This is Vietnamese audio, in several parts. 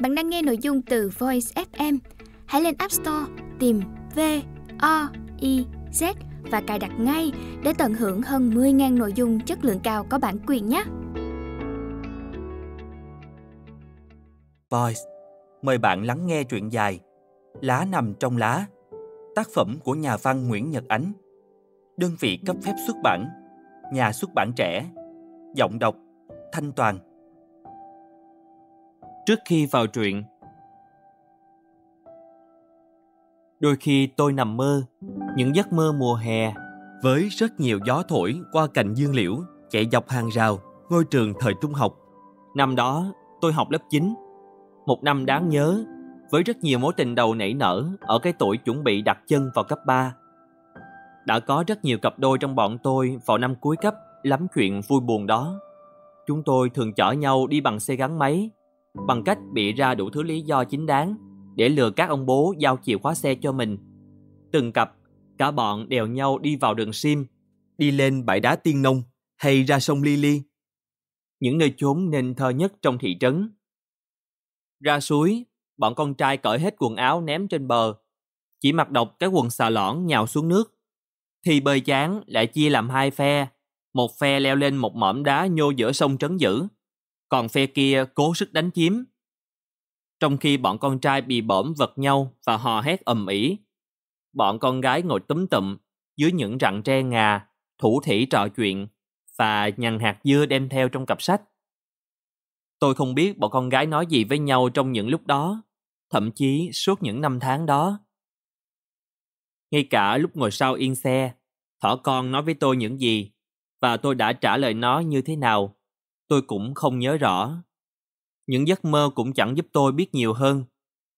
Bạn đang nghe nội dung từ Voice FM. Hãy lên App Store tìm V O I Z và cài đặt ngay để tận hưởng hơn 10.000 nội dung chất lượng cao có bản quyền nhé. Voice mời bạn lắng nghe truyện dài Lá nằm trong lá, tác phẩm của nhà văn Nguyễn Nhật Ánh. Đơn vị cấp phép xuất bản, nhà xuất bản trẻ, giọng đọc Thanh Toàn trước khi vào truyện. Đôi khi tôi nằm mơ, những giấc mơ mùa hè với rất nhiều gió thổi qua cành dương liễu chạy dọc hàng rào ngôi trường thời trung học. Năm đó, tôi học lớp 9. Một năm đáng nhớ với rất nhiều mối tình đầu nảy nở ở cái tuổi chuẩn bị đặt chân vào cấp 3. Đã có rất nhiều cặp đôi trong bọn tôi vào năm cuối cấp lắm chuyện vui buồn đó. Chúng tôi thường chở nhau đi bằng xe gắn máy bằng cách bị ra đủ thứ lý do chính đáng để lừa các ông bố giao chìa khóa xe cho mình. Từng cặp, cả bọn đèo nhau đi vào đường sim, đi lên bãi đá tiên nông hay ra sông Li Li, những nơi chốn nên thơ nhất trong thị trấn. Ra suối, bọn con trai cởi hết quần áo ném trên bờ, chỉ mặc độc cái quần xà lõn nhào xuống nước. Thì bơi chán lại chia làm hai phe, một phe leo lên một mỏm đá nhô giữa sông trấn dữ, còn phe kia cố sức đánh chiếm. Trong khi bọn con trai bị bõm vật nhau và hò hét ầm ĩ, bọn con gái ngồi túm tụm dưới những rặng tre ngà, thủ thỉ trò chuyện và nhằn hạt dưa đem theo trong cặp sách. Tôi không biết bọn con gái nói gì với nhau trong những lúc đó, thậm chí suốt những năm tháng đó. Ngay cả lúc ngồi sau yên xe, thỏ con nói với tôi những gì và tôi đã trả lời nó như thế nào tôi cũng không nhớ rõ. Những giấc mơ cũng chẳng giúp tôi biết nhiều hơn.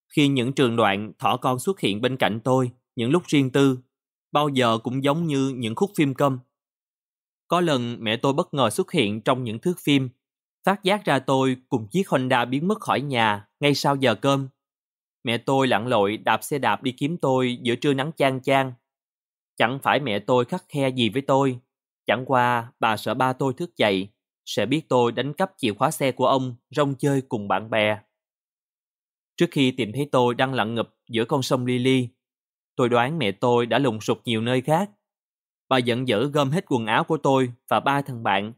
Khi những trường đoạn thỏ con xuất hiện bên cạnh tôi, những lúc riêng tư, bao giờ cũng giống như những khúc phim câm. Có lần mẹ tôi bất ngờ xuất hiện trong những thước phim, phát giác ra tôi cùng chiếc Honda biến mất khỏi nhà ngay sau giờ cơm. Mẹ tôi lặn lội đạp xe đạp đi kiếm tôi giữa trưa nắng chang chang. Chẳng phải mẹ tôi khắc khe gì với tôi, chẳng qua bà sợ ba tôi thức dậy sẽ biết tôi đánh cắp chìa khóa xe của ông, rong chơi cùng bạn bè. Trước khi tìm thấy tôi đang lặng ngập giữa con sông Lily, tôi đoán mẹ tôi đã lùng sục nhiều nơi khác. Bà giận dữ gom hết quần áo của tôi và ba thằng bạn,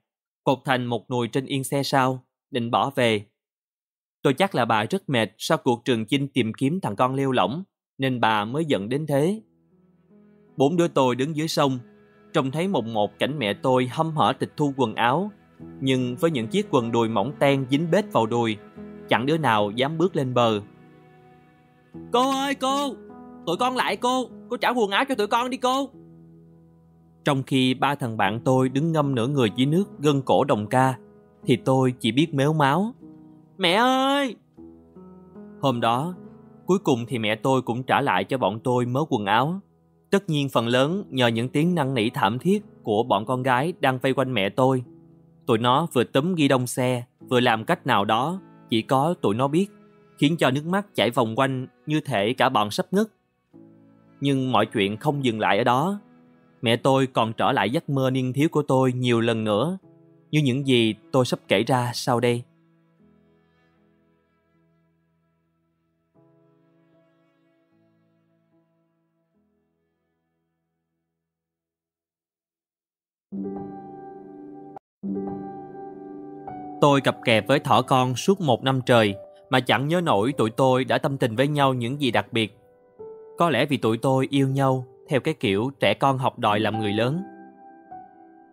cột thành một nồi trên yên xe sau, định bỏ về. Tôi chắc là bà rất mệt sau cuộc trường chinh tìm kiếm thằng con leo lỏng, nên bà mới giận đến thế. Bốn đứa tôi đứng dưới sông, trông thấy mộng một cảnh mẹ tôi hâm hở tịch thu quần áo nhưng với những chiếc quần đùi mỏng ten dính bết vào đùi, chẳng đứa nào dám bước lên bờ. Cô ơi cô, tụi con lại cô, cô trả quần áo cho tụi con đi cô. Trong khi ba thằng bạn tôi đứng ngâm nửa người dưới nước gân cổ đồng ca, thì tôi chỉ biết méo máu. Mẹ ơi! Hôm đó, cuối cùng thì mẹ tôi cũng trả lại cho bọn tôi mớ quần áo. Tất nhiên phần lớn nhờ những tiếng năn nỉ thảm thiết của bọn con gái đang vây quanh mẹ tôi Tụi nó vừa tấm ghi đông xe, vừa làm cách nào đó, chỉ có tụi nó biết, khiến cho nước mắt chảy vòng quanh như thể cả bọn sắp ngất. Nhưng mọi chuyện không dừng lại ở đó. Mẹ tôi còn trở lại giấc mơ niên thiếu của tôi nhiều lần nữa, như những gì tôi sắp kể ra sau đây. thank you Tôi cặp kè với thỏ con suốt một năm trời mà chẳng nhớ nổi tụi tôi đã tâm tình với nhau những gì đặc biệt. Có lẽ vì tụi tôi yêu nhau theo cái kiểu trẻ con học đòi làm người lớn.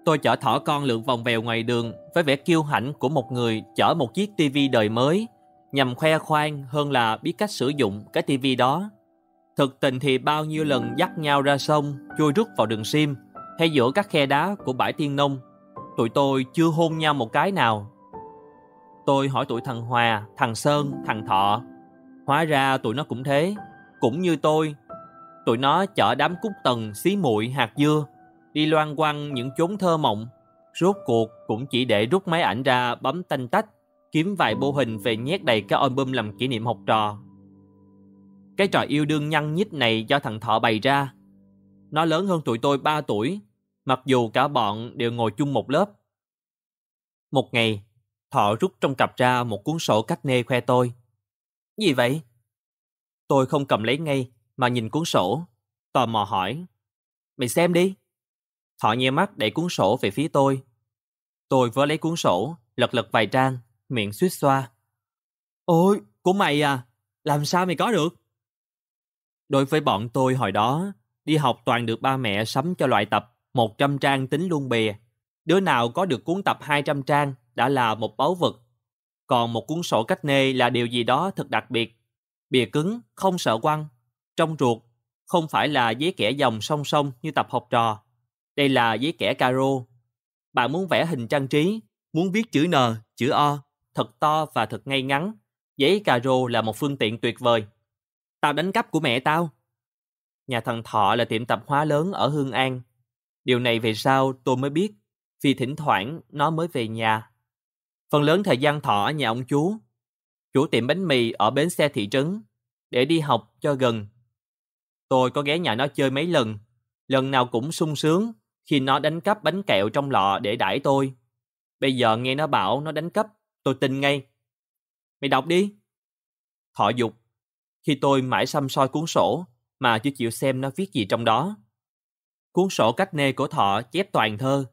Tôi chở thỏ con lượn vòng vèo ngoài đường với vẻ kiêu hãnh của một người chở một chiếc tivi đời mới nhằm khoe khoang hơn là biết cách sử dụng cái tivi đó. Thực tình thì bao nhiêu lần dắt nhau ra sông, chui rút vào đường sim hay giữa các khe đá của bãi Tiên Nông, tụi tôi chưa hôn nhau một cái nào Tôi hỏi tuổi thằng Hòa, thằng Sơn, thằng Thọ. Hóa ra tụi nó cũng thế, cũng như tôi. Tụi nó chở đám cúc tần, xí muội, hạt dưa, đi loan quăng những chốn thơ mộng. Rốt cuộc cũng chỉ để rút máy ảnh ra bấm tanh tách, kiếm vài bô hình về nhét đầy cái album làm kỷ niệm học trò. Cái trò yêu đương nhăn nhít này do thằng Thọ bày ra. Nó lớn hơn tụi tôi 3 tuổi, mặc dù cả bọn đều ngồi chung một lớp. Một ngày, Thọ rút trong cặp ra một cuốn sổ cách nê khoe tôi. Gì vậy? Tôi không cầm lấy ngay, mà nhìn cuốn sổ. Tò mò hỏi. Mày xem đi. Thọ nhe mắt đẩy cuốn sổ về phía tôi. Tôi vớ lấy cuốn sổ, lật lật vài trang, miệng suýt xoa. Ôi, của mày à? Làm sao mày có được? Đối với bọn tôi hồi đó, đi học toàn được ba mẹ sắm cho loại tập 100 trang tính luôn bìa. Đứa nào có được cuốn tập 200 trang đã là một báu vật. Còn một cuốn sổ cách nê là điều gì đó thật đặc biệt. Bìa cứng, không sợ quăng, trong ruột, không phải là giấy kẻ dòng song song như tập học trò. Đây là giấy kẻ caro. Bạn muốn vẽ hình trang trí, muốn viết chữ N, chữ O, thật to và thật ngay ngắn. Giấy caro là một phương tiện tuyệt vời. Tao đánh cắp của mẹ tao. Nhà thằng Thọ là tiệm tạp hóa lớn ở Hương An. Điều này về sau tôi mới biết, vì thỉnh thoảng nó mới về nhà Phần lớn thời gian thọ ở nhà ông chú, chủ tiệm bánh mì ở bến xe thị trấn, để đi học cho gần. Tôi có ghé nhà nó chơi mấy lần, lần nào cũng sung sướng khi nó đánh cắp bánh kẹo trong lọ để đãi tôi. Bây giờ nghe nó bảo nó đánh cắp, tôi tin ngay. Mày đọc đi. Thọ dục, khi tôi mãi xăm soi cuốn sổ mà chưa chịu xem nó viết gì trong đó. Cuốn sổ cách nê của thọ chép toàn thơ,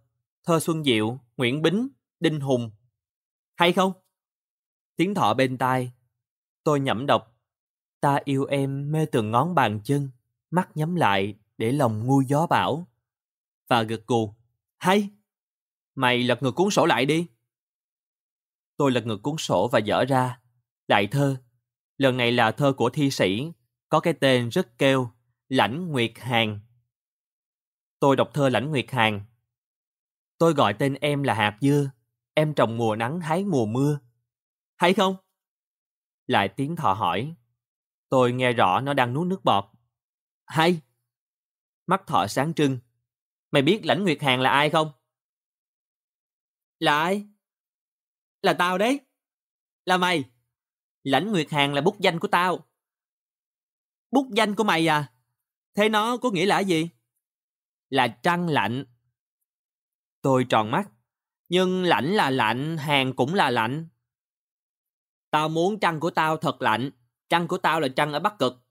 thơ Xuân Diệu, Nguyễn Bính, Đinh Hùng, hay không? Tiếng thọ bên tai. Tôi nhẩm đọc. Ta yêu em mê từng ngón bàn chân, mắt nhắm lại để lòng ngu gió bão. Và gật gù. Hay! Mày lật ngược cuốn sổ lại đi. Tôi lật ngược cuốn sổ và dở ra. đại thơ. Lần này là thơ của thi sĩ, có cái tên rất kêu, Lãnh Nguyệt Hàn. Tôi đọc thơ Lãnh Nguyệt Hàn. Tôi gọi tên em là Hạt Dưa, em trồng mùa nắng hái mùa mưa. Hay không? Lại tiếng thọ hỏi. Tôi nghe rõ nó đang nuốt nước bọt. Hay. Mắt thọ sáng trưng. Mày biết Lãnh Nguyệt Hàn là ai không? Là ai? Là tao đấy. Là mày. Lãnh Nguyệt Hàn là bút danh của tao. Bút danh của mày à? Thế nó có nghĩa là gì? Là trăng lạnh. Tôi tròn mắt. Nhưng lạnh là lạnh, hàng cũng là lạnh. Tao muốn trăng của tao thật lạnh, trăng của tao là trăng ở Bắc Cực.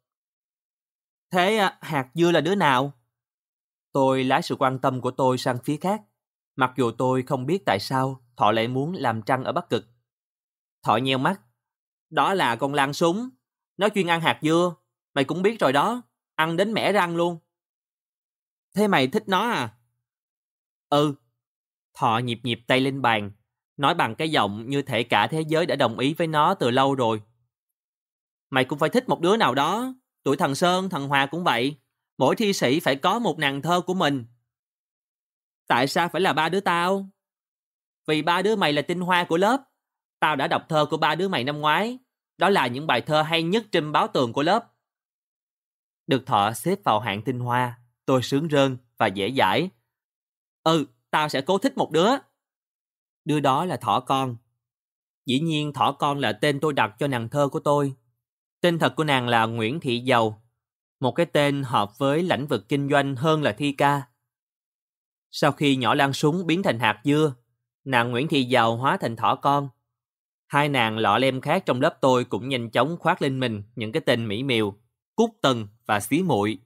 Thế à, hạt dưa là đứa nào? Tôi lái sự quan tâm của tôi sang phía khác, mặc dù tôi không biết tại sao Thọ lại muốn làm trăng ở Bắc Cực. Thọ nheo mắt. Đó là con lan súng. Nó chuyên ăn hạt dưa. Mày cũng biết rồi đó. Ăn đến mẻ răng luôn. Thế mày thích nó à? Ừ, Thọ nhịp nhịp tay lên bàn, nói bằng cái giọng như thể cả thế giới đã đồng ý với nó từ lâu rồi. Mày cũng phải thích một đứa nào đó, tuổi thằng Sơn, thằng Hòa cũng vậy. Mỗi thi sĩ phải có một nàng thơ của mình. Tại sao phải là ba đứa tao? Vì ba đứa mày là tinh hoa của lớp. Tao đã đọc thơ của ba đứa mày năm ngoái. Đó là những bài thơ hay nhất trên báo tường của lớp. Được thọ xếp vào hạng tinh hoa, tôi sướng rơn và dễ dãi. Ừ, tao sẽ cố thích một đứa. Đứa đó là thỏ con. Dĩ nhiên thỏ con là tên tôi đặt cho nàng thơ của tôi. Tên thật của nàng là Nguyễn Thị Dầu, một cái tên hợp với lĩnh vực kinh doanh hơn là thi ca. Sau khi nhỏ lan súng biến thành hạt dưa, nàng Nguyễn Thị Dầu hóa thành thỏ con. Hai nàng lọ lem khác trong lớp tôi cũng nhanh chóng khoác lên mình những cái tên mỹ miều, cúc tần và xí muội.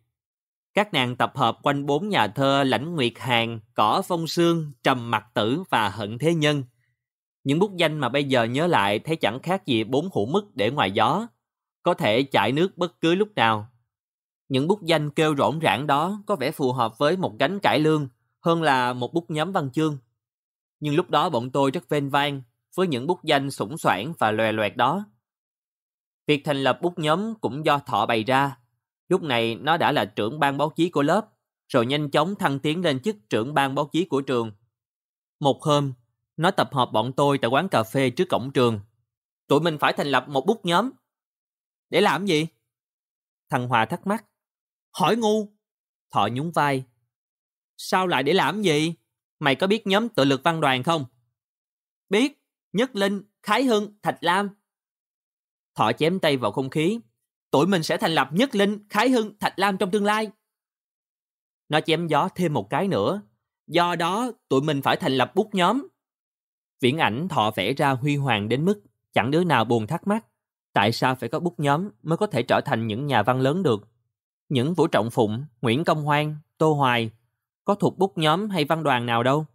Các nàng tập hợp quanh bốn nhà thơ Lãnh Nguyệt Hàn, Cỏ Phong Sương, Trầm Mặc Tử và Hận Thế Nhân. Những bút danh mà bây giờ nhớ lại thấy chẳng khác gì bốn hũ mức để ngoài gió, có thể chảy nước bất cứ lúc nào. Những bút danh kêu rỗn rãng đó có vẻ phù hợp với một gánh cải lương hơn là một bút nhóm văn chương. Nhưng lúc đó bọn tôi rất vênh vang với những bút danh sủng soảng và lòe loẹt đó. Việc thành lập bút nhóm cũng do thọ bày ra, Lúc này nó đã là trưởng ban báo chí của lớp, rồi nhanh chóng thăng tiến lên chức trưởng ban báo chí của trường. Một hôm, nó tập hợp bọn tôi tại quán cà phê trước cổng trường. Tụi mình phải thành lập một bút nhóm. Để làm gì? Thằng Hòa thắc mắc. Hỏi ngu. Thọ nhún vai. Sao lại để làm gì? Mày có biết nhóm tự lực văn đoàn không? Biết. Nhất Linh, Khái Hưng, Thạch Lam. Thọ chém tay vào không khí. Tụi mình sẽ thành lập Nhất Linh, Khái Hưng, Thạch Lam trong tương lai. Nó chém gió thêm một cái nữa. Do đó, tụi mình phải thành lập bút nhóm. Viễn ảnh thọ vẽ ra huy hoàng đến mức chẳng đứa nào buồn thắc mắc. Tại sao phải có bút nhóm mới có thể trở thành những nhà văn lớn được? Những Vũ Trọng Phụng, Nguyễn Công Hoan, Tô Hoài có thuộc bút nhóm hay văn đoàn nào đâu.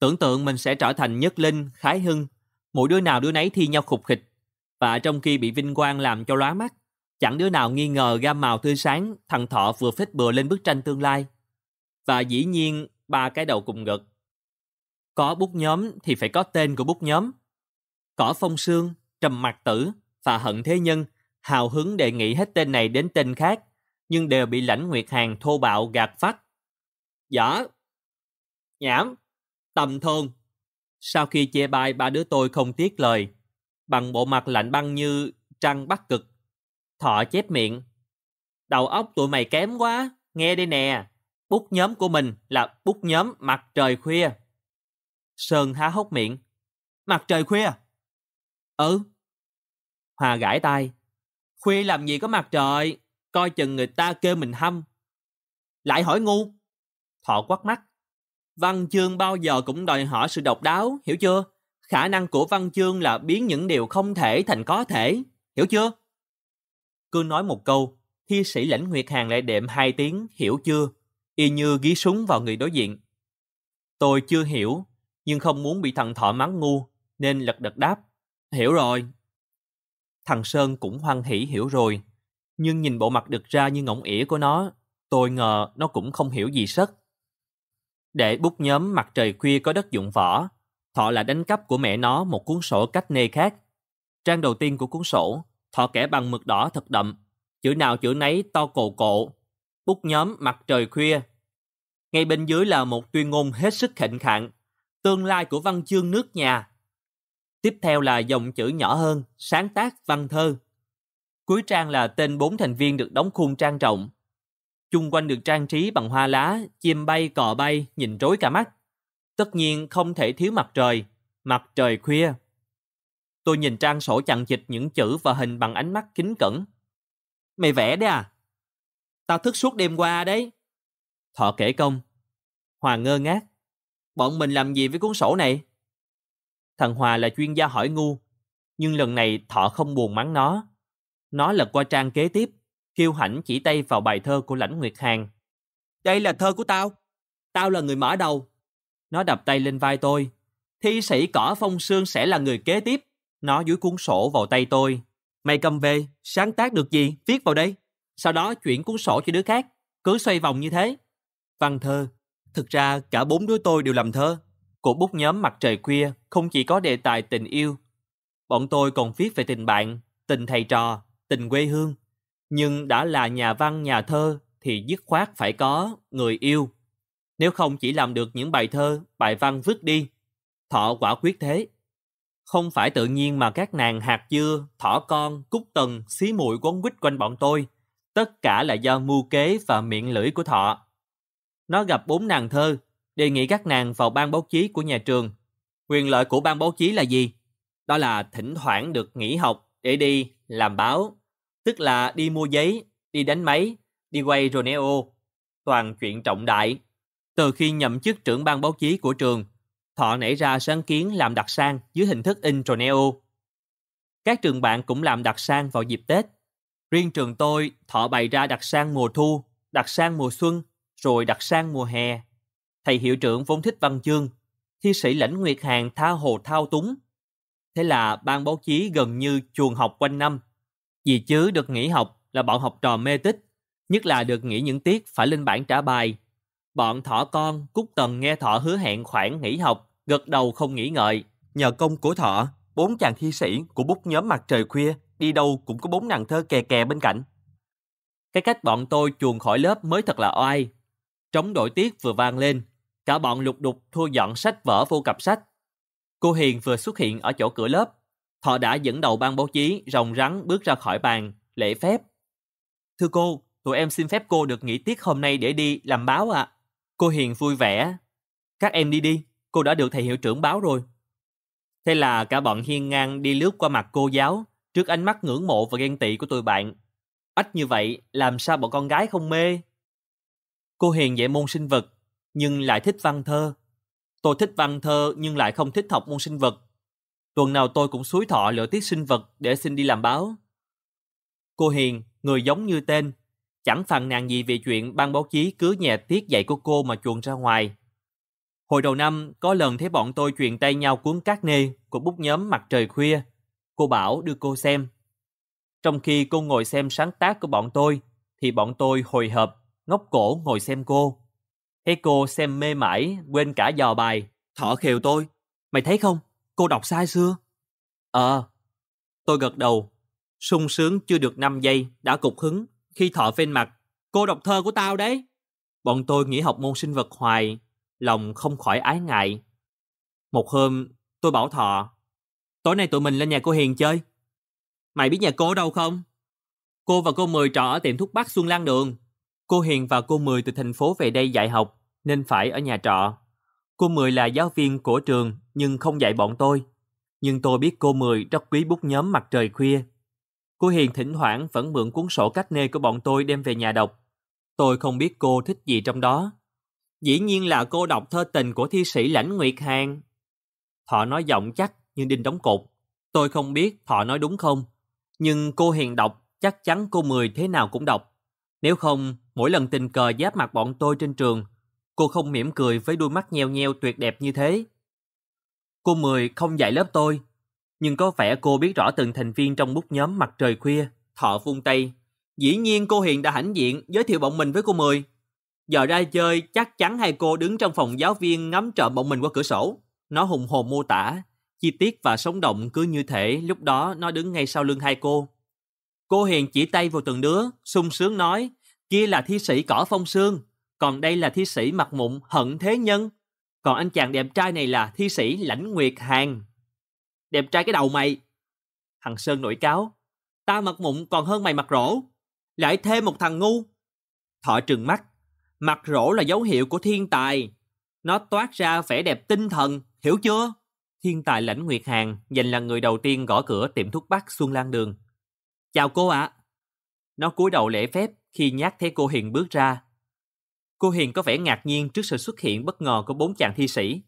Tưởng tượng mình sẽ trở thành Nhất Linh, Khái Hưng, mỗi đứa nào đứa nấy thi nhau khục khịch và trong khi bị vinh quang làm cho lóa mắt Chẳng đứa nào nghi ngờ gam màu tươi sáng thằng Thọ vừa phết bừa lên bức tranh tương lai. Và dĩ nhiên, ba cái đầu cùng ngực. Có bút nhóm thì phải có tên của bút nhóm. Cỏ phong sương, trầm mặc tử và hận thế nhân hào hứng đề nghị hết tên này đến tên khác, nhưng đều bị lãnh nguyệt hàng thô bạo gạt phát. Giả, nhảm, tầm thường. Sau khi chê bai ba đứa tôi không tiếc lời, bằng bộ mặt lạnh băng như trăng bắc cực, Thọ chép miệng. Đầu óc tụi mày kém quá, nghe đây nè. Bút nhóm của mình là bút nhóm mặt trời khuya. Sơn há hốc miệng. Mặt trời khuya? Ừ. Hòa gãi tay. Khuya làm gì có mặt trời, coi chừng người ta kêu mình hâm. Lại hỏi ngu. Thọ quắt mắt. Văn chương bao giờ cũng đòi hỏi sự độc đáo, hiểu chưa? Khả năng của văn chương là biến những điều không thể thành có thể, hiểu chưa? Cứ nói một câu, thi sĩ lãnh nguyệt hàng lại đệm hai tiếng, hiểu chưa? Y như ghi súng vào người đối diện. Tôi chưa hiểu, nhưng không muốn bị thằng thọ mắng ngu, nên lật đật đáp. Hiểu rồi. Thằng Sơn cũng hoan hỉ hiểu rồi, nhưng nhìn bộ mặt đực ra như ngỗng ỉa của nó, tôi ngờ nó cũng không hiểu gì sất. Để bút nhóm mặt trời khuya có đất dụng võ, Thọ là đánh cắp của mẹ nó một cuốn sổ cách nê khác. Trang đầu tiên của cuốn sổ thọ kẻ bằng mực đỏ thật đậm, chữ nào chữ nấy to cồ cộ, bút nhóm mặt trời khuya. Ngay bên dưới là một tuyên ngôn hết sức khệnh khạng, tương lai của văn chương nước nhà. Tiếp theo là dòng chữ nhỏ hơn, sáng tác văn thơ. Cuối trang là tên bốn thành viên được đóng khung trang trọng. Chung quanh được trang trí bằng hoa lá, chim bay, cò bay, nhìn rối cả mắt. Tất nhiên không thể thiếu mặt trời, mặt trời khuya. Tôi nhìn trang sổ chặn dịch những chữ và hình bằng ánh mắt kính cẩn. Mày vẽ đấy à? Tao thức suốt đêm qua đấy. Thọ kể công. Hòa ngơ ngác. Bọn mình làm gì với cuốn sổ này? Thằng Hòa là chuyên gia hỏi ngu. Nhưng lần này Thọ không buồn mắng nó. Nó lật qua trang kế tiếp. Kiêu hãnh chỉ tay vào bài thơ của Lãnh Nguyệt Hàng. Đây là thơ của tao. Tao là người mở đầu. Nó đập tay lên vai tôi. Thi sĩ cỏ phong sương sẽ là người kế tiếp. Nó dưới cuốn sổ vào tay tôi. Mày cầm về, sáng tác được gì, viết vào đây. Sau đó chuyển cuốn sổ cho đứa khác. Cứ xoay vòng như thế. Văn thơ. Thực ra cả bốn đứa tôi đều làm thơ. Cuộc bút nhóm mặt trời khuya không chỉ có đề tài tình yêu. Bọn tôi còn viết về tình bạn, tình thầy trò, tình quê hương. Nhưng đã là nhà văn, nhà thơ thì dứt khoát phải có người yêu. Nếu không chỉ làm được những bài thơ, bài văn vứt đi. Thọ quả quyết thế. Không phải tự nhiên mà các nàng hạt dưa, thỏ con, cúc tần, xí muội quấn quýt quanh bọn tôi. Tất cả là do mưu kế và miệng lưỡi của thọ. Nó gặp bốn nàng thơ, đề nghị các nàng vào ban báo chí của nhà trường. Quyền lợi của ban báo chí là gì? Đó là thỉnh thoảng được nghỉ học để đi làm báo. Tức là đi mua giấy, đi đánh máy, đi quay Romeo. Toàn chuyện trọng đại. Từ khi nhậm chức trưởng ban báo chí của trường, Thọ nảy ra sáng kiến làm đặc san dưới hình thức in Troneo. Các trường bạn cũng làm đặc san vào dịp Tết. Riêng trường tôi, Thọ bày ra đặc san mùa thu, đặc san mùa xuân, rồi đặc san mùa hè. Thầy hiệu trưởng vốn thích văn chương, thi sĩ lãnh nguyệt hàng tha hồ thao túng. Thế là ban báo chí gần như chuồng học quanh năm. Vì chứ được nghỉ học là bọn học trò mê tích, nhất là được nghỉ những tiết phải lên bảng trả bài Bọn thỏ con, Cúc Tần nghe thỏ hứa hẹn khoảng nghỉ học, gật đầu không nghĩ ngợi. Nhờ công của thọ, bốn chàng thi sĩ của bút nhóm mặt trời khuya đi đâu cũng có bốn nàng thơ kè kè bên cạnh. Cái cách bọn tôi chuồn khỏi lớp mới thật là oai. Trống đổi tiết vừa vang lên, cả bọn lục đục thu dọn sách vở vô cặp sách. Cô Hiền vừa xuất hiện ở chỗ cửa lớp, thọ đã dẫn đầu ban báo chí rồng rắn bước ra khỏi bàn, lễ phép. Thưa cô, tụi em xin phép cô được nghỉ tiết hôm nay để đi làm báo ạ. À. Cô Hiền vui vẻ. Các em đi đi, cô đã được thầy hiệu trưởng báo rồi. Thế là cả bọn hiên ngang đi lướt qua mặt cô giáo trước ánh mắt ngưỡng mộ và ghen tị của tụi bạn. Ách như vậy, làm sao bọn con gái không mê? Cô Hiền dạy môn sinh vật, nhưng lại thích văn thơ. Tôi thích văn thơ nhưng lại không thích học môn sinh vật. Tuần nào tôi cũng suối thọ lựa tiết sinh vật để xin đi làm báo. Cô Hiền, người giống như tên, chẳng phàn nàn gì về chuyện ban báo chí cứ nhẹ tiết dạy của cô mà chuồn ra ngoài. Hồi đầu năm, có lần thấy bọn tôi truyền tay nhau cuốn cát nê của bút nhóm mặt trời khuya. Cô bảo đưa cô xem. Trong khi cô ngồi xem sáng tác của bọn tôi, thì bọn tôi hồi hộp, ngóc cổ ngồi xem cô. Thấy cô xem mê mải, quên cả dò bài. Thở khều tôi. Mày thấy không? Cô đọc sai xưa. Ờ. À, tôi gật đầu. sung sướng chưa được 5 giây, đã cục hứng khi thọ phên mặt, cô đọc thơ của tao đấy. Bọn tôi nghỉ học môn sinh vật hoài, lòng không khỏi ái ngại. Một hôm, tôi bảo thọ, tối nay tụi mình lên nhà cô Hiền chơi. Mày biết nhà cô đâu không? Cô và cô Mười trọ ở tiệm thuốc bắc Xuân Lan Đường. Cô Hiền và cô Mười từ thành phố về đây dạy học, nên phải ở nhà trọ. Cô Mười là giáo viên của trường nhưng không dạy bọn tôi. Nhưng tôi biết cô Mười rất quý bút nhóm mặt trời khuya Cô Hiền thỉnh thoảng vẫn mượn cuốn sổ cách nê của bọn tôi đem về nhà đọc. Tôi không biết cô thích gì trong đó. Dĩ nhiên là cô đọc thơ tình của thi sĩ Lãnh Nguyệt Hàn. Thọ nói giọng chắc như đinh đóng cột. Tôi không biết Thọ nói đúng không. Nhưng cô Hiền đọc chắc chắn cô Mười thế nào cũng đọc. Nếu không, mỗi lần tình cờ giáp mặt bọn tôi trên trường, cô không mỉm cười với đôi mắt nheo nheo tuyệt đẹp như thế. Cô Mười không dạy lớp tôi, nhưng có vẻ cô biết rõ từng thành viên trong bút nhóm mặt trời khuya, thọ vung tay. Dĩ nhiên cô Hiền đã hãnh diện giới thiệu bọn mình với cô Mười. Giờ ra chơi, chắc chắn hai cô đứng trong phòng giáo viên ngắm trộm bọn mình qua cửa sổ. Nó hùng hồn mô tả, chi tiết và sống động cứ như thể lúc đó nó đứng ngay sau lưng hai cô. Cô Hiền chỉ tay vào từng đứa, sung sướng nói, kia là thi sĩ cỏ phong sương, còn đây là thi sĩ mặt mụn hận thế nhân, còn anh chàng đẹp trai này là thi sĩ lãnh nguyệt hàn Đẹp trai cái đầu mày. Thằng Sơn nổi cáo. Ta mặt mụn còn hơn mày mặt rỗ. Lại thêm một thằng ngu. Thọ trừng mắt. Mặt rỗ là dấu hiệu của thiên tài. Nó toát ra vẻ đẹp tinh thần. Hiểu chưa? Thiên tài lãnh Nguyệt Hàng dành là người đầu tiên gõ cửa tiệm thuốc bắc Xuân Lan Đường. Chào cô ạ. À. Nó cúi đầu lễ phép khi nhát thấy cô Hiền bước ra. Cô Hiền có vẻ ngạc nhiên trước sự xuất hiện bất ngờ của bốn chàng thi sĩ.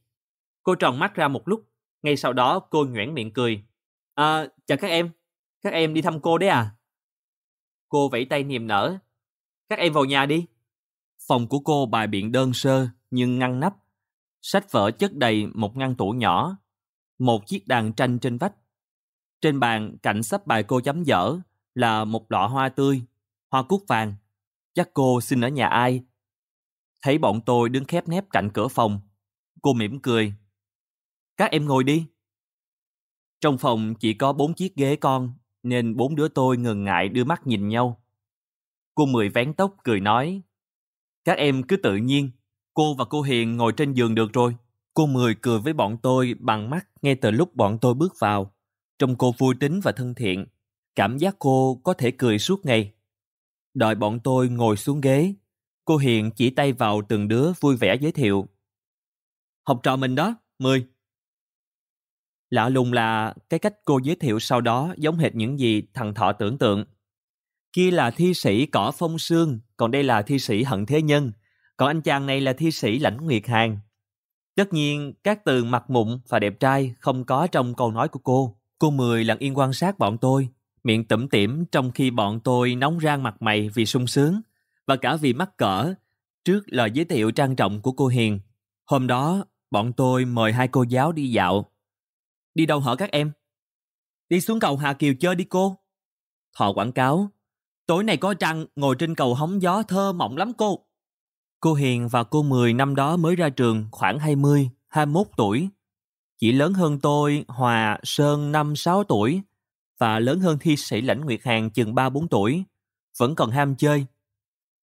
Cô tròn mắt ra một lúc ngay sau đó cô nhoẻn miệng cười. À, chào các em. Các em đi thăm cô đấy à? Cô vẫy tay niềm nở. Các em vào nhà đi. Phòng của cô bài biện đơn sơ nhưng ngăn nắp. Sách vở chất đầy một ngăn tủ nhỏ. Một chiếc đàn tranh trên vách. Trên bàn cạnh sắp bài cô chấm dở là một lọ hoa tươi, hoa cúc vàng. Chắc cô xin ở nhà ai? Thấy bọn tôi đứng khép nép cạnh cửa phòng. Cô mỉm cười, các em ngồi đi. Trong phòng chỉ có bốn chiếc ghế con, nên bốn đứa tôi ngần ngại đưa mắt nhìn nhau. Cô Mười vén tóc cười nói, các em cứ tự nhiên, cô và cô Hiền ngồi trên giường được rồi. Cô Mười cười với bọn tôi bằng mắt ngay từ lúc bọn tôi bước vào. Trông cô vui tính và thân thiện, cảm giác cô có thể cười suốt ngày. Đợi bọn tôi ngồi xuống ghế, cô Hiền chỉ tay vào từng đứa vui vẻ giới thiệu. Học trò mình đó, Mười, Lạ lùng là cái cách cô giới thiệu sau đó giống hệt những gì thằng Thọ tưởng tượng. Kia là thi sĩ Cỏ Phong Sương, còn đây là thi sĩ Hận Thế Nhân, còn anh chàng này là thi sĩ Lãnh Nguyệt Hàng. Tất nhiên, các từ mặt mụn và đẹp trai không có trong câu nói của cô. Cô Mười lặng yên quan sát bọn tôi, miệng tẩm tỉm trong khi bọn tôi nóng rang mặt mày vì sung sướng và cả vì mắc cỡ trước lời giới thiệu trang trọng của cô Hiền. Hôm đó, bọn tôi mời hai cô giáo đi dạo Đi đâu hở các em? Đi xuống cầu Hà Kiều chơi đi cô. Thọ quảng cáo. Tối nay có trăng, ngồi trên cầu hóng gió thơ mộng lắm cô. Cô Hiền và cô Mười năm đó mới ra trường khoảng 20, 21 tuổi. Chỉ lớn hơn tôi, Hòa, Sơn 5-6 tuổi và lớn hơn thi sĩ Lãnh Nguyệt Hàng chừng 3-4 tuổi. Vẫn còn ham chơi.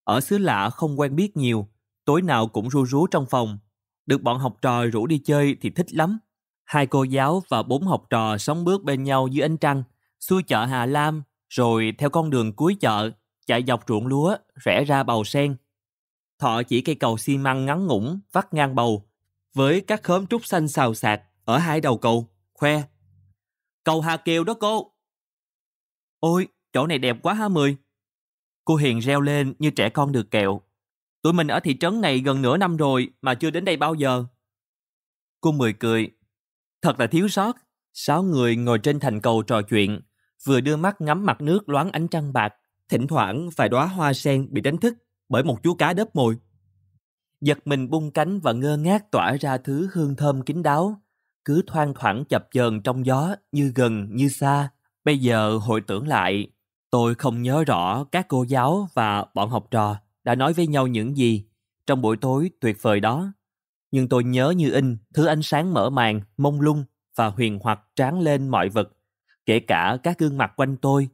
Ở xứ lạ không quen biết nhiều, tối nào cũng ru rú trong phòng. Được bọn học trò rủ đi chơi thì thích lắm. Hai cô giáo và bốn học trò sống bước bên nhau dưới ánh trăng, xuôi chợ Hà Lam, rồi theo con đường cuối chợ, chạy dọc ruộng lúa, rẽ ra bầu sen. Thọ chỉ cây cầu xi măng ngắn ngủn vắt ngang bầu, với các khóm trúc xanh xào xạc ở hai đầu cầu, khoe. Cầu Hà Kiều đó cô! Ôi, chỗ này đẹp quá ha Mười? Cô Hiền reo lên như trẻ con được kẹo. Tụi mình ở thị trấn này gần nửa năm rồi mà chưa đến đây bao giờ. Cô Mười cười Thật là thiếu sót. Sáu người ngồi trên thành cầu trò chuyện, vừa đưa mắt ngắm mặt nước loáng ánh trăng bạc, thỉnh thoảng vài đóa hoa sen bị đánh thức bởi một chú cá đớp mồi. Giật mình bung cánh và ngơ ngác tỏa ra thứ hương thơm kín đáo, cứ thoang thoảng chập chờn trong gió như gần như xa. Bây giờ hồi tưởng lại, tôi không nhớ rõ các cô giáo và bọn học trò đã nói với nhau những gì trong buổi tối tuyệt vời đó nhưng tôi nhớ như in thứ ánh sáng mở màn, mông lung và huyền hoặc tráng lên mọi vật, kể cả các gương mặt quanh tôi,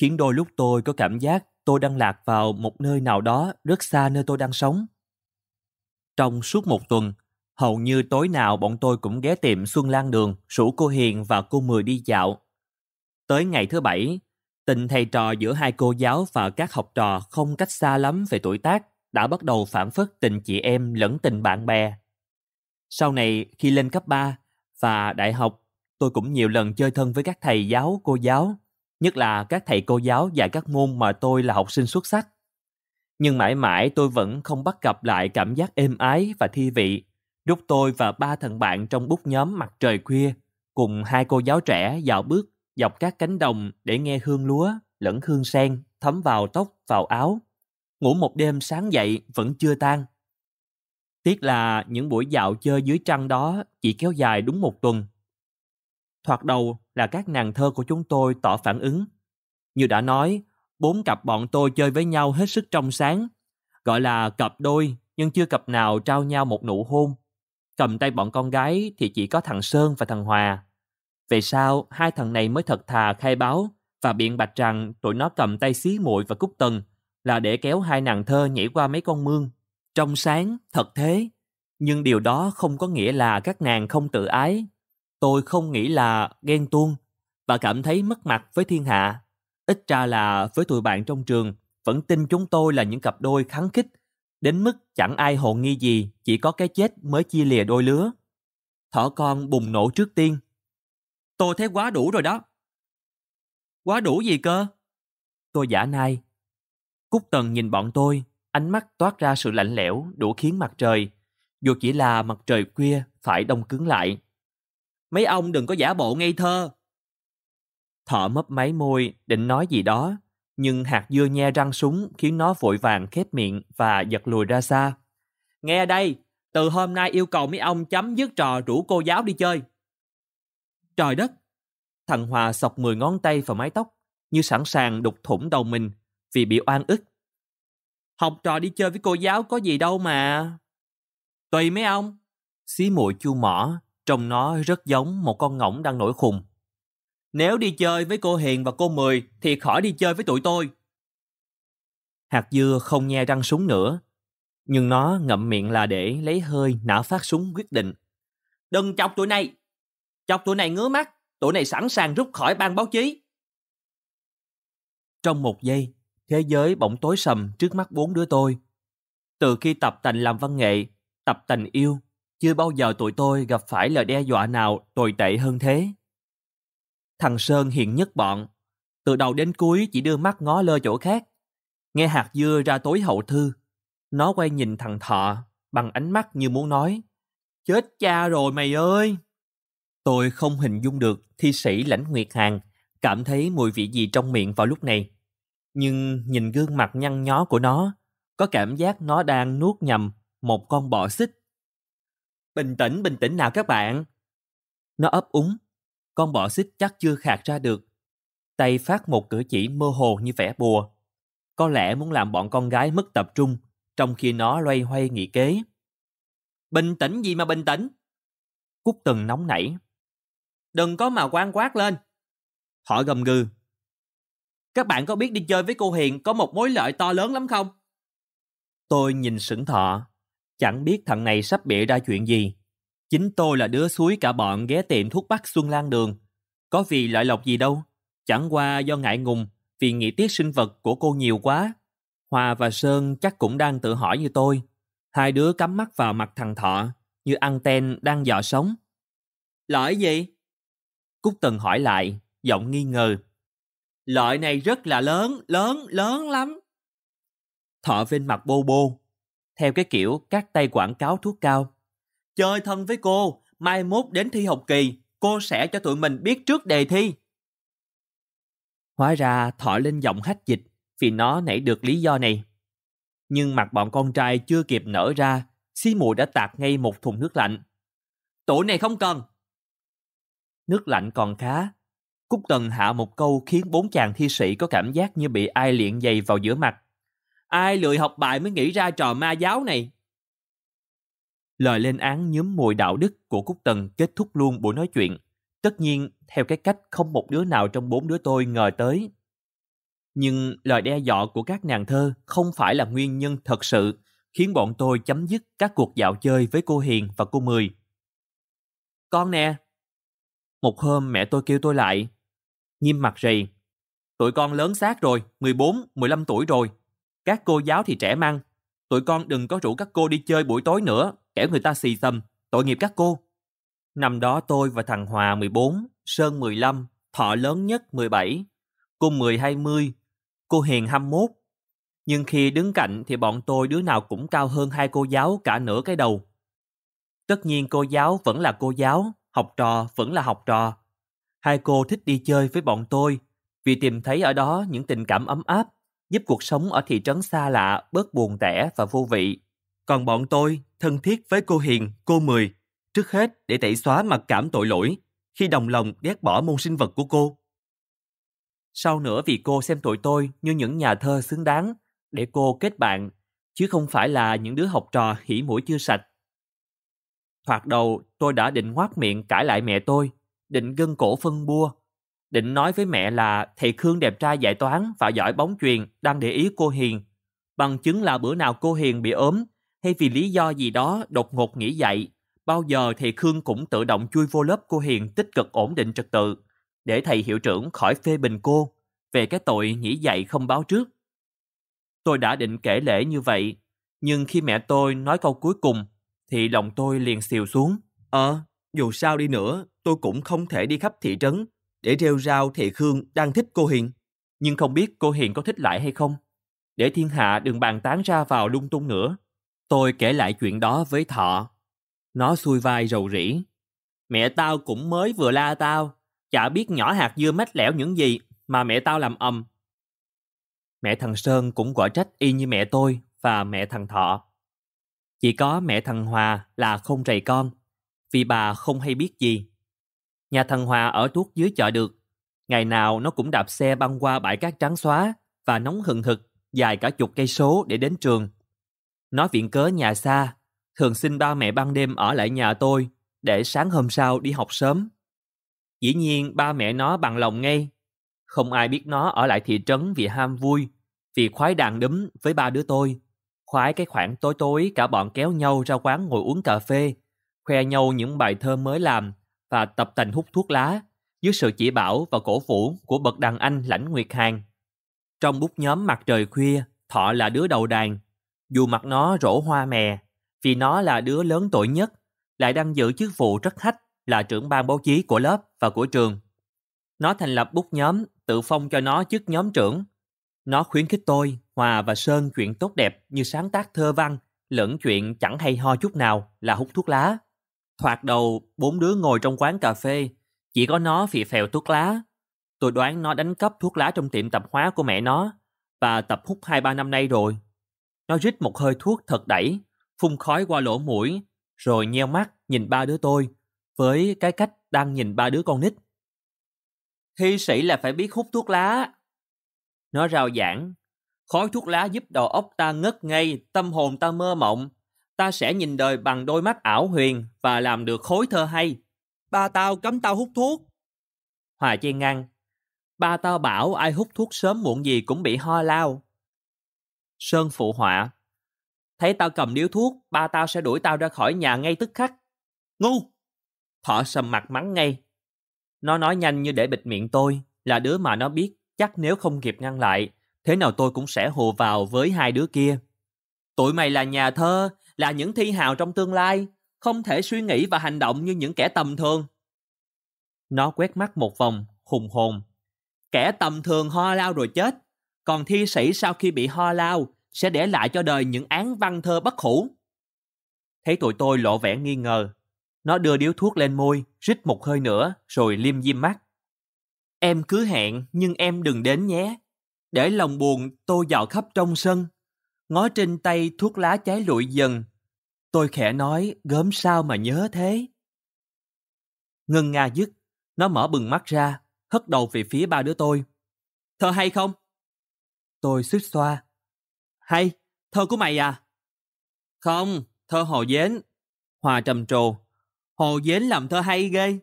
khiến đôi lúc tôi có cảm giác tôi đang lạc vào một nơi nào đó rất xa nơi tôi đang sống. Trong suốt một tuần, hầu như tối nào bọn tôi cũng ghé tiệm Xuân Lan Đường, rủ cô Hiền và cô Mười đi dạo. Tới ngày thứ bảy, tình thầy trò giữa hai cô giáo và các học trò không cách xa lắm về tuổi tác đã bắt đầu phản phất tình chị em lẫn tình bạn bè sau này khi lên cấp 3 và đại học, tôi cũng nhiều lần chơi thân với các thầy giáo, cô giáo, nhất là các thầy cô giáo dạy các môn mà tôi là học sinh xuất sắc. Nhưng mãi mãi tôi vẫn không bắt gặp lại cảm giác êm ái và thi vị lúc tôi và ba thằng bạn trong bút nhóm mặt trời khuya cùng hai cô giáo trẻ dạo bước dọc các cánh đồng để nghe hương lúa lẫn hương sen thấm vào tóc vào áo ngủ một đêm sáng dậy vẫn chưa tan Tiếc là những buổi dạo chơi dưới trăng đó chỉ kéo dài đúng một tuần. Thoạt đầu là các nàng thơ của chúng tôi tỏ phản ứng. Như đã nói, bốn cặp bọn tôi chơi với nhau hết sức trong sáng. Gọi là cặp đôi, nhưng chưa cặp nào trao nhau một nụ hôn. Cầm tay bọn con gái thì chỉ có thằng Sơn và thằng Hòa. Về sau, hai thằng này mới thật thà khai báo và biện bạch rằng tụi nó cầm tay xí muội và cúc tần là để kéo hai nàng thơ nhảy qua mấy con mương trong sáng, thật thế. Nhưng điều đó không có nghĩa là các nàng không tự ái. Tôi không nghĩ là ghen tuông và cảm thấy mất mặt với thiên hạ. Ít ra là với tụi bạn trong trường vẫn tin chúng tôi là những cặp đôi kháng khích đến mức chẳng ai hồ nghi gì, chỉ có cái chết mới chia lìa đôi lứa. Thỏ con bùng nổ trước tiên. Tôi thấy quá đủ rồi đó. Quá đủ gì cơ? Tôi giả nai. Cúc Tần nhìn bọn tôi, ánh mắt toát ra sự lạnh lẽo đủ khiến mặt trời, dù chỉ là mặt trời khuya phải đông cứng lại. Mấy ông đừng có giả bộ ngây thơ. Thọ mấp máy môi, định nói gì đó, nhưng hạt dưa nhe răng súng khiến nó vội vàng khép miệng và giật lùi ra xa. Nghe đây, từ hôm nay yêu cầu mấy ông chấm dứt trò rủ cô giáo đi chơi. Trời đất! Thằng Hòa sọc mười ngón tay vào mái tóc, như sẵn sàng đục thủng đầu mình vì bị oan ức Học trò đi chơi với cô giáo có gì đâu mà. Tùy mấy ông. Xí muội chu mỏ, trông nó rất giống một con ngỗng đang nổi khùng. Nếu đi chơi với cô Hiền và cô Mười thì khỏi đi chơi với tụi tôi. Hạt dưa không nghe răng súng nữa, nhưng nó ngậm miệng là để lấy hơi nã phát súng quyết định. Đừng chọc tụi này! Chọc tụi này ngứa mắt, tụi này sẵn sàng rút khỏi ban báo chí. Trong một giây, thế giới bỗng tối sầm trước mắt bốn đứa tôi. Từ khi tập tành làm văn nghệ, tập tành yêu, chưa bao giờ tụi tôi gặp phải lời đe dọa nào tồi tệ hơn thế. Thằng Sơn hiện nhất bọn, từ đầu đến cuối chỉ đưa mắt ngó lơ chỗ khác. Nghe hạt dưa ra tối hậu thư, nó quay nhìn thằng Thọ bằng ánh mắt như muốn nói Chết cha rồi mày ơi! Tôi không hình dung được thi sĩ lãnh nguyệt hàng cảm thấy mùi vị gì trong miệng vào lúc này nhưng nhìn gương mặt nhăn nhó của nó, có cảm giác nó đang nuốt nhầm một con bọ xích. Bình tĩnh, bình tĩnh nào các bạn. Nó ấp úng, con bọ xích chắc chưa khạc ra được. Tay phát một cử chỉ mơ hồ như vẽ bùa. Có lẽ muốn làm bọn con gái mất tập trung trong khi nó loay hoay nghĩ kế. Bình tĩnh gì mà bình tĩnh? Cúc Từng nóng nảy. Đừng có mà quan quát lên. Họ gầm gừ, các bạn có biết đi chơi với cô Hiền có một mối lợi to lớn lắm không? Tôi nhìn sững thọ, chẳng biết thằng này sắp bịa ra chuyện gì. Chính tôi là đứa suối cả bọn ghé tiệm thuốc bắc Xuân Lan Đường. Có vì lợi lộc gì đâu, chẳng qua do ngại ngùng vì nghĩ tiết sinh vật của cô nhiều quá. Hòa và Sơn chắc cũng đang tự hỏi như tôi. Hai đứa cắm mắt vào mặt thằng Thọ, như anten đang dò sống. Lỗi gì? Cúc Tần hỏi lại, giọng nghi ngờ. Loại này rất là lớn, lớn, lớn lắm. Thọ vinh mặt bô bô, theo cái kiểu các tay quảng cáo thuốc cao. Chơi thân với cô, mai mốt đến thi học kỳ, cô sẽ cho tụi mình biết trước đề thi. Hóa ra Thọ lên giọng hách dịch vì nó nảy được lý do này. Nhưng mặt bọn con trai chưa kịp nở ra, xí mùi đã tạt ngay một thùng nước lạnh. Tụi này không cần. Nước lạnh còn khá, Cúc Tần hạ một câu khiến bốn chàng thi sĩ có cảm giác như bị ai luyện dày vào giữa mặt. Ai lười học bài mới nghĩ ra trò ma giáo này. Lời lên án nhúm mùi đạo đức của Cúc Tần kết thúc luôn buổi nói chuyện. Tất nhiên, theo cái cách không một đứa nào trong bốn đứa tôi ngờ tới. Nhưng lời đe dọa của các nàng thơ không phải là nguyên nhân thật sự khiến bọn tôi chấm dứt các cuộc dạo chơi với cô Hiền và cô Mười. Con nè! Một hôm mẹ tôi kêu tôi lại, Nhiêm mặt rì. Tụi con lớn xác rồi, 14, 15 tuổi rồi. Các cô giáo thì trẻ măng. Tụi con đừng có rủ các cô đi chơi buổi tối nữa, kẻ người ta xì xầm, tội nghiệp các cô. Năm đó tôi và thằng Hòa 14, Sơn 15, Thọ lớn nhất 17, cô 10-20, cô Hiền 21. Nhưng khi đứng cạnh thì bọn tôi đứa nào cũng cao hơn hai cô giáo cả nửa cái đầu. Tất nhiên cô giáo vẫn là cô giáo, học trò vẫn là học trò, Hai cô thích đi chơi với bọn tôi vì tìm thấy ở đó những tình cảm ấm áp, giúp cuộc sống ở thị trấn xa lạ bớt buồn tẻ và vô vị. Còn bọn tôi thân thiết với cô Hiền, cô Mười, trước hết để tẩy xóa mặc cảm tội lỗi khi đồng lòng ghét bỏ môn sinh vật của cô. Sau nữa vì cô xem tụi tôi như những nhà thơ xứng đáng để cô kết bạn, chứ không phải là những đứa học trò hỉ mũi chưa sạch. Thoạt đầu tôi đã định ngoác miệng cãi lại mẹ tôi, định gân cổ phân bua. Định nói với mẹ là thầy Khương đẹp trai dạy toán và giỏi bóng chuyền đang để ý cô Hiền. Bằng chứng là bữa nào cô Hiền bị ốm hay vì lý do gì đó đột ngột nghỉ dạy, bao giờ thầy Khương cũng tự động chui vô lớp cô Hiền tích cực ổn định trật tự, để thầy hiệu trưởng khỏi phê bình cô về cái tội nghỉ dạy không báo trước. Tôi đã định kể lễ như vậy, nhưng khi mẹ tôi nói câu cuối cùng thì lòng tôi liền xìu xuống. Ờ, dù sao đi nữa tôi cũng không thể đi khắp thị trấn để rêu rao thị Khương đang thích cô Hiền. Nhưng không biết cô Hiền có thích lại hay không. Để thiên hạ đừng bàn tán ra vào lung tung nữa. Tôi kể lại chuyện đó với Thọ. Nó xuôi vai rầu rĩ. Mẹ tao cũng mới vừa la tao. Chả biết nhỏ hạt dưa mách lẻo những gì mà mẹ tao làm ầm. Mẹ thằng Sơn cũng quả trách y như mẹ tôi và mẹ thằng Thọ. Chỉ có mẹ thằng Hòa là không rầy con, vì bà không hay biết gì Nhà thằng Hòa ở tuốt dưới chợ được. Ngày nào nó cũng đạp xe băng qua bãi cát trắng xóa và nóng hừng hực, dài cả chục cây số để đến trường. nó viện cớ nhà xa, thường xin ba mẹ ban đêm ở lại nhà tôi để sáng hôm sau đi học sớm. Dĩ nhiên ba mẹ nó bằng lòng ngay. Không ai biết nó ở lại thị trấn vì ham vui, vì khoái đàn đúm với ba đứa tôi. Khoái cái khoảng tối tối cả bọn kéo nhau ra quán ngồi uống cà phê, khoe nhau những bài thơ mới làm, và tập tành hút thuốc lá dưới sự chỉ bảo và cổ vũ của bậc đàn anh Lãnh Nguyệt Hàng. Trong bút nhóm mặt trời khuya, Thọ là đứa đầu đàn. Dù mặt nó rổ hoa mè, vì nó là đứa lớn tuổi nhất, lại đang giữ chức vụ rất hách là trưởng ban báo chí của lớp và của trường. Nó thành lập bút nhóm, tự phong cho nó chức nhóm trưởng. Nó khuyến khích tôi, Hòa và Sơn chuyện tốt đẹp như sáng tác thơ văn, lẫn chuyện chẳng hay ho chút nào là hút thuốc lá. Thoạt đầu, bốn đứa ngồi trong quán cà phê, chỉ có nó phì phèo thuốc lá. Tôi đoán nó đánh cắp thuốc lá trong tiệm tạp hóa của mẹ nó và tập hút 2-3 năm nay rồi. Nó rít một hơi thuốc thật đẩy, phun khói qua lỗ mũi, rồi nheo mắt nhìn ba đứa tôi với cái cách đang nhìn ba đứa con nít. Thi sĩ là phải biết hút thuốc lá. Nó rào giảng, khói thuốc lá giúp đầu óc ta ngất ngây, tâm hồn ta mơ mộng, ta sẽ nhìn đời bằng đôi mắt ảo huyền và làm được khối thơ hay. Ba tao cấm tao hút thuốc. Hòa chen ngăn. Ba tao bảo ai hút thuốc sớm muộn gì cũng bị ho lao. Sơn phụ họa. Thấy tao cầm điếu thuốc, ba tao sẽ đuổi tao ra khỏi nhà ngay tức khắc. Ngu! Thọ sầm mặt mắng ngay. Nó nói nhanh như để bịt miệng tôi, là đứa mà nó biết, chắc nếu không kịp ngăn lại, thế nào tôi cũng sẽ hù vào với hai đứa kia. Tụi mày là nhà thơ, là những thi hào trong tương lai, không thể suy nghĩ và hành động như những kẻ tầm thường. Nó quét mắt một vòng, hùng hồn. Kẻ tầm thường ho lao rồi chết, còn thi sĩ sau khi bị ho lao sẽ để lại cho đời những án văn thơ bất hủ. Thấy tụi tôi lộ vẻ nghi ngờ, nó đưa điếu thuốc lên môi, rít một hơi nữa rồi liêm diêm mắt. Em cứ hẹn nhưng em đừng đến nhé. Để lòng buồn tôi dạo khắp trong sân, ngó trên tay thuốc lá cháy lụi dần. Tôi khẽ nói, gớm sao mà nhớ thế. Ngân nga dứt, nó mở bừng mắt ra, hất đầu về phía ba đứa tôi. Thơ hay không? Tôi suýt xoa. Hay, thơ của mày à? Không, thơ Hồ Dến. Hòa trầm trồ. Hồ Dến làm thơ hay ghê.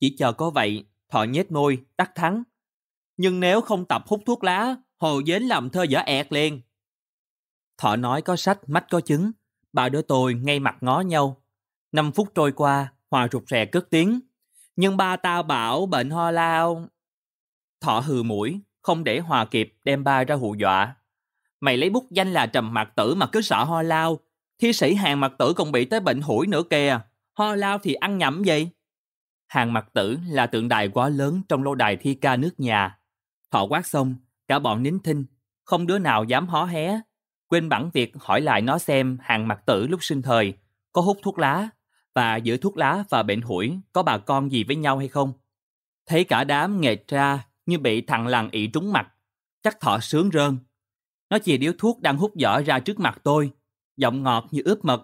Chỉ chờ có vậy, thọ nhếch môi, đắc thắng. Nhưng nếu không tập hút thuốc lá, Hồ Dến làm thơ dở ẹt liền thọ nói có sách, mắt có chứng Ba đứa tôi ngay mặt ngó nhau. Năm phút trôi qua, Hòa rụt rè cất tiếng. Nhưng ba tao bảo bệnh ho lao. Thọ hừ mũi, không để Hòa kịp đem ba ra hù dọa. Mày lấy bút danh là Trầm Mạc Tử mà cứ sợ ho lao. Thi sĩ Hàng Mạc Tử còn bị tới bệnh hủi nữa kìa. Ho lao thì ăn nhẩm gì? Hàng Mạc Tử là tượng đài quá lớn trong lâu đài thi ca nước nhà. Thọ quát xong, cả bọn nín thinh, không đứa nào dám hó hé quên bẵng việc hỏi lại nó xem hàng mặt tử lúc sinh thời có hút thuốc lá và giữa thuốc lá và bệnh hủi có bà con gì với nhau hay không. Thấy cả đám nghệt ra như bị thằng lằn ị trúng mặt, chắc thọ sướng rơn. Nó chìa điếu thuốc đang hút dở ra trước mặt tôi, giọng ngọt như ướp mật.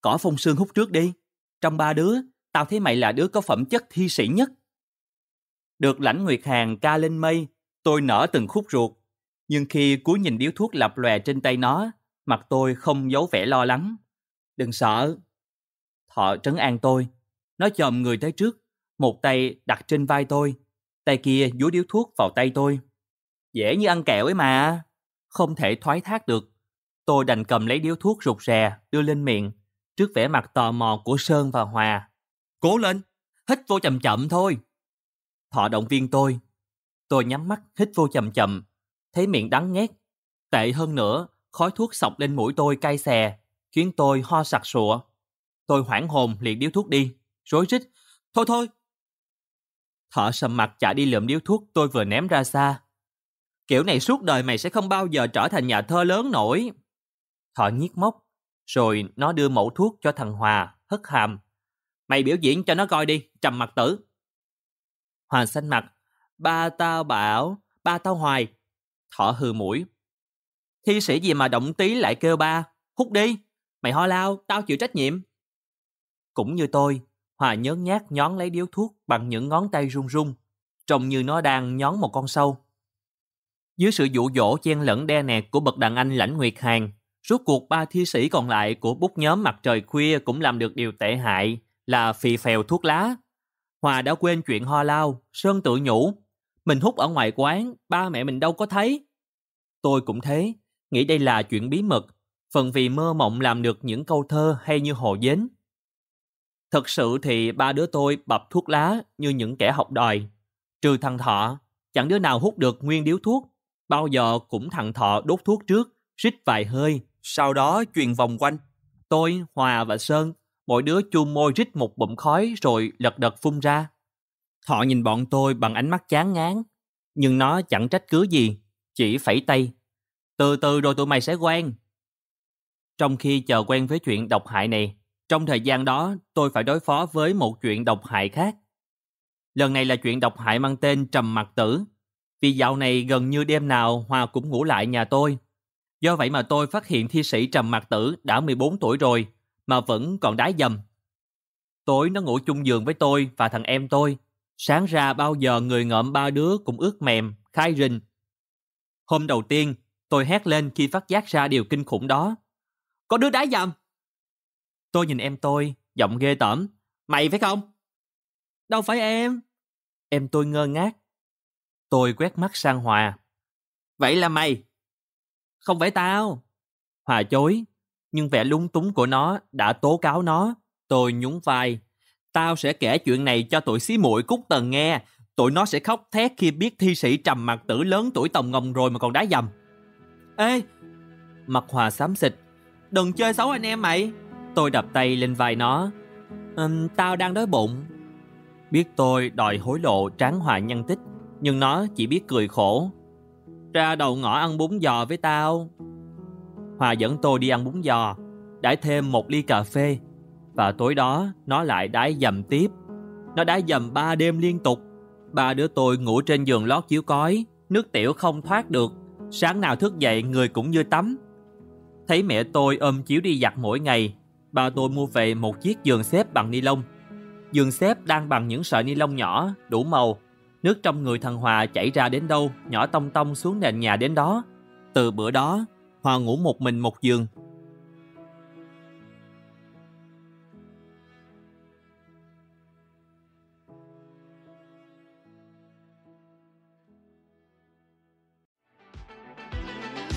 Cỏ phong sương hút trước đi, trong ba đứa, tao thấy mày là đứa có phẩm chất thi sĩ nhất. Được lãnh Nguyệt Hàng ca lên mây, tôi nở từng khúc ruột, nhưng khi cúi nhìn điếu thuốc lập lòe trên tay nó, mặt tôi không giấu vẻ lo lắng. Đừng sợ. Thọ trấn an tôi. Nó chồm người tới trước, một tay đặt trên vai tôi, tay kia dúi điếu thuốc vào tay tôi. Dễ như ăn kẹo ấy mà. Không thể thoái thác được. Tôi đành cầm lấy điếu thuốc rụt rè, đưa lên miệng, trước vẻ mặt tò mò của Sơn và Hòa. Cố lên, hít vô chậm chậm thôi. Thọ động viên tôi. Tôi nhắm mắt hít vô chậm chậm, thấy miệng đắng nghét. Tệ hơn nữa, khói thuốc sọc lên mũi tôi cay xè, khiến tôi ho sặc sụa. Tôi hoảng hồn liền điếu thuốc đi, rối rít. Thôi thôi! thở sầm mặt chạy đi lượm điếu thuốc tôi vừa ném ra xa. Kiểu này suốt đời mày sẽ không bao giờ trở thành nhà thơ lớn nổi. Thọ nhiếc mốc, rồi nó đưa mẫu thuốc cho thằng Hòa, hất hàm. Mày biểu diễn cho nó coi đi, trầm mặt tử. Hòa xanh mặt. Ba tao bảo, ba tao hoài, Thọ hừ mũi. Thi sĩ gì mà động tí lại kêu ba, hút đi, mày ho lao, tao chịu trách nhiệm. Cũng như tôi, Hòa nhớn nhát nhón lấy điếu thuốc bằng những ngón tay run run, trông như nó đang nhón một con sâu. Dưới sự dụ dỗ chen lẫn đe nẹt của bậc đàn anh lãnh nguyệt hàng, rốt cuộc ba thi sĩ còn lại của bút nhóm mặt trời khuya cũng làm được điều tệ hại là phì phèo thuốc lá. Hòa đã quên chuyện ho lao, Sơn tự nhủ mình hút ở ngoài quán, ba mẹ mình đâu có thấy. Tôi cũng thế, nghĩ đây là chuyện bí mật, phần vì mơ mộng làm được những câu thơ hay như hồ dến. Thật sự thì ba đứa tôi bập thuốc lá như những kẻ học đòi. Trừ thằng Thọ, chẳng đứa nào hút được nguyên điếu thuốc. Bao giờ cũng thằng Thọ đốt thuốc trước, rít vài hơi, sau đó truyền vòng quanh. Tôi, Hòa và Sơn, mỗi đứa chu môi rít một bụng khói rồi lật đật phun ra. Thọ nhìn bọn tôi bằng ánh mắt chán ngán, nhưng nó chẳng trách cứ gì, chỉ phẩy tay. Từ từ rồi tụi mày sẽ quen. Trong khi chờ quen với chuyện độc hại này, trong thời gian đó tôi phải đối phó với một chuyện độc hại khác. Lần này là chuyện độc hại mang tên Trầm Mặt Tử. Vì dạo này gần như đêm nào Hòa cũng ngủ lại nhà tôi. Do vậy mà tôi phát hiện thi sĩ Trầm Mặt Tử đã 14 tuổi rồi mà vẫn còn đái dầm. Tối nó ngủ chung giường với tôi và thằng em tôi Sáng ra bao giờ người ngợm ba đứa cũng ướt mềm, khai rình. Hôm đầu tiên, tôi hét lên khi phát giác ra điều kinh khủng đó. Có đứa đá dầm! Tôi nhìn em tôi, giọng ghê tởm. Mày phải không? Đâu phải em. Em tôi ngơ ngác. Tôi quét mắt sang Hòa. Vậy là mày. Không phải tao. Hòa chối, nhưng vẻ lúng túng của nó đã tố cáo nó. Tôi nhún vai, Tao sẽ kể chuyện này cho tụi xí muội Cúc Tần nghe. Tụi nó sẽ khóc thét khi biết thi sĩ trầm mặt tử lớn tuổi tòng ngồng rồi mà còn đá dầm. Ê! Mặt hòa xám xịt. Đừng chơi xấu anh em mày. Tôi đập tay lên vai nó. Um, tao đang đói bụng. Biết tôi đòi hối lộ tráng hòa nhân tích. Nhưng nó chỉ biết cười khổ. Ra đầu ngõ ăn bún giò với tao. Hòa dẫn tôi đi ăn bún giò. Đãi thêm một ly cà phê và tối đó nó lại đái dầm tiếp Nó đái dầm ba đêm liên tục Ba đứa tôi ngủ trên giường lót chiếu cói Nước tiểu không thoát được Sáng nào thức dậy người cũng như tắm Thấy mẹ tôi ôm chiếu đi giặt mỗi ngày Bà tôi mua về một chiếc giường xếp bằng ni lông Giường xếp đang bằng những sợi ni lông nhỏ Đủ màu Nước trong người thằng Hòa chảy ra đến đâu Nhỏ tông tông xuống nền nhà đến đó Từ bữa đó Hòa ngủ một mình một giường